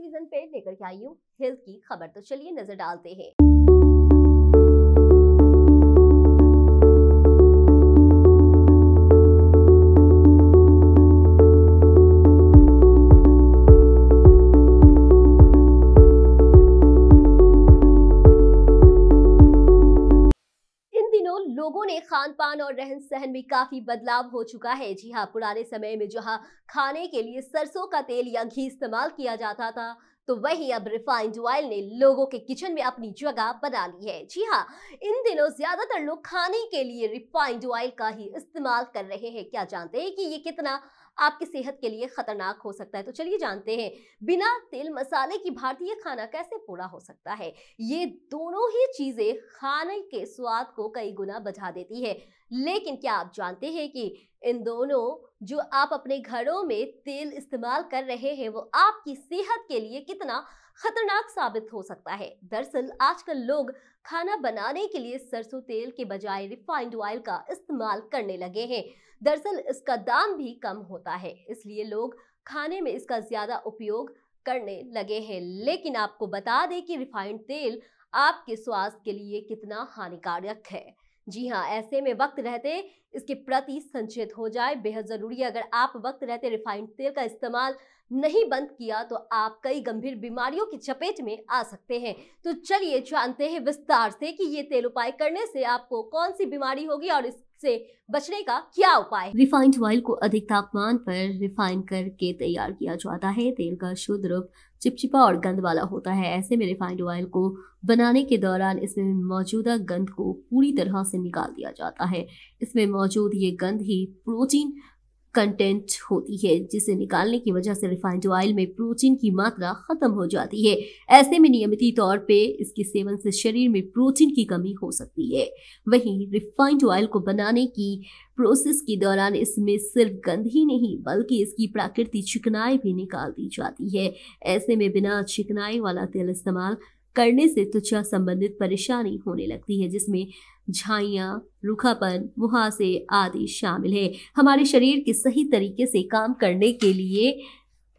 television पर लेकर के आई हूँ हेल्थ की खबर तो चलिए नजर डालते हैं में खान पान और रहन सहन में काफी बदलाव हो चुका है जी हाँ पुराने समय में जहाँ खाने के लिए सरसों का तेल या घी इस्तेमाल किया जाता था तो वही अब रिफाइंड ऑयल ने लोगों के किचन में अपनी जगह बना ली है जी हाँ इन दिनों ज्यादातर लोग खाने के लिए रिफाइंड ऑयल का ही इस्तेमाल कर रहे हैं क्या जानते हैं कि ये कितना आपकी सेहत के लिए खतरनाक हो सकता है तो चलिए जानते हैं बिना तेल मसाले की भारतीय खाना कैसे पूरा हो सकता है ये दोनों ही चीजें खाने के स्वाद को कई गुना बढ़ा देती है लेकिन क्या आप जानते हैं कि इन दोनों जो आप अपने घरों में तेल इस्तेमाल कर रहे हैं वो आपकी सेहत के लिए कितना खतरनाक साबित हो सकता है दरअसल आजकल लोग खाना बनाने के लिए सरसों तेल के बजाय रिफाइंड ऑयल का इस्तेमाल करने लगे हैं दरअसल इसका दाम भी कम होता है इसलिए लोग खाने में इसका ज़्यादा उपयोग करने लगे हैं लेकिन आपको बता दें कि रिफाइंड तेल आपके स्वास्थ्य के लिए कितना हानिकारक है जी हाँ ऐसे में वक्त रहते इसके प्रति संचेत हो जाए बेहद ज़रूरी है अगर आप वक्त रहते रिफाइंड तेल का इस्तेमाल नहीं बंद किया तो आप कई गंभीर बीमारियों की चपेट में आ सकते हैं तो चलिए जानते हैं विस्तार से कि ये तेल उपाय करने से आपको कौन सी बीमारी होगी और इससे बचने का क्या उपाय रिफाइंड ऑयल को अधिक तापमान पर रिफाइन करके तैयार किया जाता है तेल का शुद्ध रूप चिपचिपा और गंध वाला होता है ऐसे में रिफाइंड ऑयल को बनाने के दौरान इसमें मौजूदा गंध को पूरी तरह से निकाल दिया जाता है इसमें मौजूद ये गंद ही प्रोटीन कंटेंट होती है जिसे निकालने की वजह से रिफाइंड ऑयल में प्रोटीन की मात्रा खत्म हो जाती है ऐसे में नियमित तौर पे इसके सेवन से शरीर में प्रोटीन की कमी हो सकती है वहीं रिफाइंड ऑयल को बनाने की प्रोसेस के दौरान इसमें सिर्फ गंध ही नहीं बल्कि इसकी प्राकृतिक चिकनाई भी निकाल दी जाती है ऐसे में बिना चिकनाई वाला तेल इस्तेमाल करने से त्वचा संबंधित परेशानी होने लगती है जिसमें झाइया रूखापन मुहासे आदि शामिल है हमारे शरीर के सही तरीके से काम करने के लिए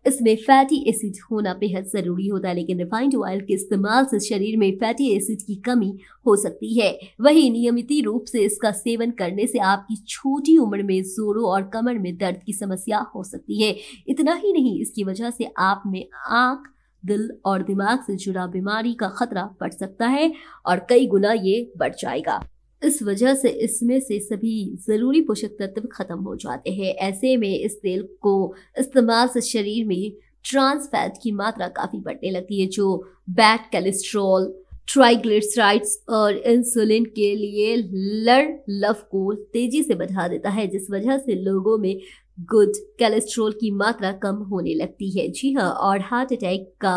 इसमें फैटी एसिड होना बेहद ज़रूरी होता है लेकिन रिफाइंड ऑयल के इस्तेमाल से शरीर में फैटी एसिड की कमी हो सकती है वही नियमित रूप से इसका सेवन करने से आपकी छोटी उम्र में जोरों और कमर में दर्द की समस्या हो सकती है इतना ही नहीं इसकी वजह से आप में आँख दिल और दिमाग से जुड़ा बीमारी का खतरा बढ़ सकता है और कई गुना ये बढ़ जाएगा इस वजह से इसमें से सभी ज़रूरी पोषक तत्व खत्म हो जाते हैं ऐसे में इस तेल को इस्तेमाल से शरीर में ट्रांस फैट की मात्रा काफ़ी बढ़ने लगती है जो बैड कैलेस्ट्रॉल ट्राइग्लिसराइड्स और इंसुलिन के लिए लड़ लव को तेजी से बढ़ा देता है जिस वजह से लोगों में गुड कैलेस्ट्रोल की मात्रा कम होने लगती है जी हाँ और हार्ट अटैक का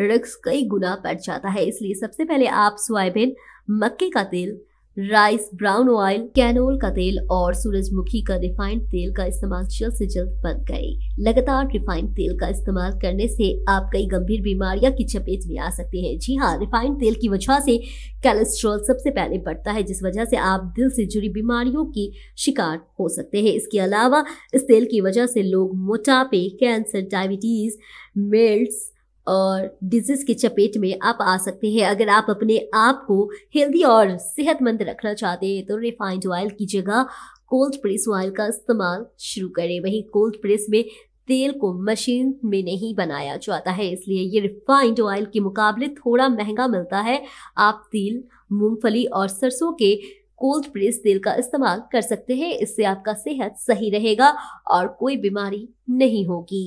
रिस्क कई गुना बढ़ जाता है इसलिए सबसे पहले आप सोयाबीन मक्के का तेल राइस ब्राउन ऑयल कैनोल का तेल और सूरजमुखी का रिफाइंड तेल का इस्तेमाल जल्द से जल्द बंद करें लगातार रिफाइंड तेल का इस्तेमाल करने से आप कई गंभीर बीमारियां की चपेट में आ सकते हैं जी हाँ रिफाइंड तेल की वजह से कोलेस्ट्रॉल सबसे पहले बढ़ता है जिस वजह से आप दिल से जुड़ी बीमारियों की शिकार हो सकते हैं इसके अलावा इस तेल की वजह से लोग मोटापे कैंसर डायबिटीज मेल्ट और डिजीज के चपेट में आप आ सकते हैं अगर आप अपने आप को हेल्दी और सेहतमंद रखना चाहते हैं तो रिफाइंड ऑयल की जगह कोल्ड प्रेस ऑयल का इस्तेमाल शुरू करें वहीं कोल्ड प्रेस में तेल को मशीन में नहीं बनाया जाता है इसलिए ये रिफाइंड ऑयल के मुकाबले थोड़ा महंगा मिलता है आप तिल मूंगफली और सरसों के कोल्ड प्रेस तेल का इस्तेमाल कर सकते हैं इससे आपका सेहत सही रहेगा और कोई बीमारी नहीं होगी